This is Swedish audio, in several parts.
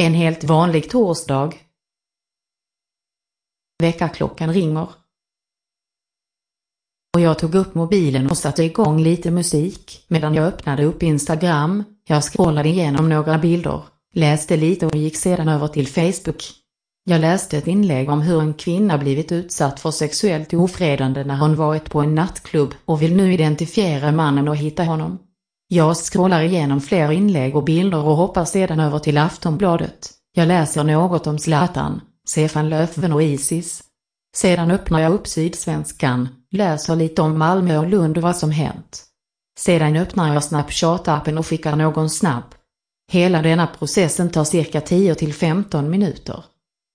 En helt vanlig torsdag. Väckarklockan ringer. Och jag tog upp mobilen och satte igång lite musik medan jag öppnade upp Instagram. Jag scrollade igenom några bilder, läste lite och gick sedan över till Facebook. Jag läste ett inlägg om hur en kvinna blivit utsatt för sexuellt ofredande när hon varit på en nattklubb och vill nu identifiera mannen och hitta honom. Jag scrollar igenom fler inlägg och bilder och hoppar sedan över till Aftonbladet. Jag läser något om Zlatan, Stefan Löfven och Isis. Sedan öppnar jag upp Sydsvenskan, läser lite om Malmö och Lund och vad som hänt. Sedan öppnar jag Snapchat-appen och skickar någon snabb. Hela denna processen tar cirka 10 till 15 minuter.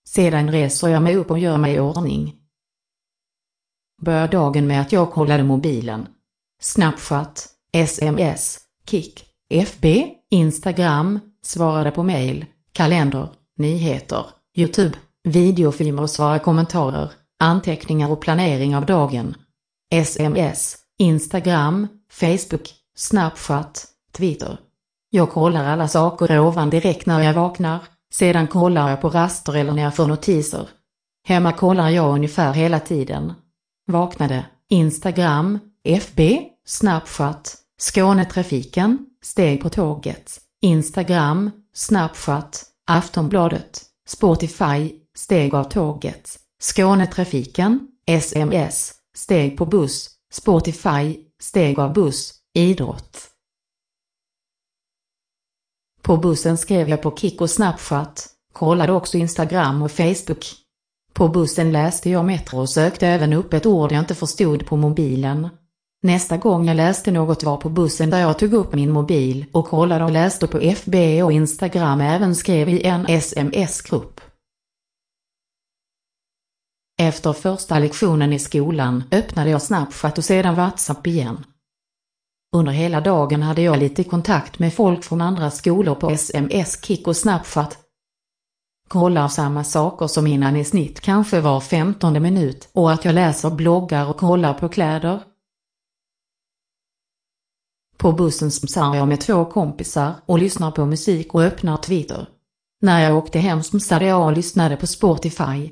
Sedan reser jag mig upp och gör mig i ordning. Börjar dagen med att jag kollade mobilen. Snapchat, sms, Kik, FB, Instagram, svarade på mail, kalender, nyheter, Youtube, videofilmer och svara kommentarer, anteckningar och planering av dagen. Sms, Instagram, Facebook, Snapchat, Twitter. Jag kollar alla saker ovan direkt när jag vaknar, sedan kollar jag på raster eller när jag får notiser. Hemma kollar jag ungefär hela tiden. Vaknade, Instagram, FB, Snapchat, Skånetrafiken, Steg på tåget, Instagram, Snapchat, Aftonbladet, Spotify, Steg av tåget, Skånetrafiken, SMS, Steg på buss, Spotify, Steg av buss, Idrott. På bussen skrev jag på Kik och Snapchat, kollade också Instagram och Facebook. På bussen läste jag Metro och sökte även upp ett ord jag inte förstod på mobilen. Nästa gång jag läste något var på bussen där jag tog upp min mobil och kollade och läste på FB och Instagram även skrev i en sms-grupp. Efter första lektionen i skolan öppnade jag Snapchat och sedan WhatsApp igen. Under hela dagen hade jag lite kontakt med folk från andra skolor på sms, Kik och Snapchat. Kollar samma saker som innan i snitt kanske var 15 minut och att jag läser bloggar och kollar på kläder, på bussen smsar jag med två kompisar och lyssnar på musik och öppnar Twitter. När jag åkte hem smsade jag och lyssnade på Spotify.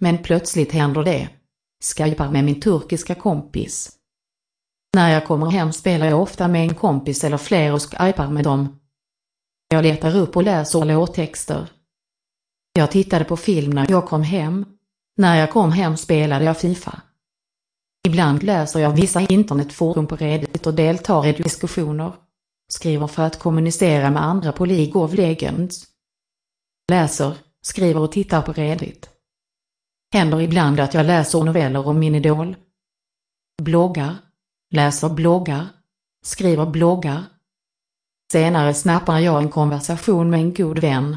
Men plötsligt händer det. Skypar med min turkiska kompis. När jag kommer hem spelar jag ofta med en kompis eller fler och skypar med dem. Jag letar upp och läser låttexter. Jag tittade på film när jag kom hem. När jag kom hem spelade jag Fifa. Ibland läser jag vissa internetforum på Reddit och deltar i diskussioner. Skriver för att kommunicera med andra på League of Legends. Läser, skriver och tittar på Reddit. Händer ibland att jag läser noveller om min idol. Bloggar, läser bloggar, skriver bloggar. Senare snappar jag en konversation med en god vän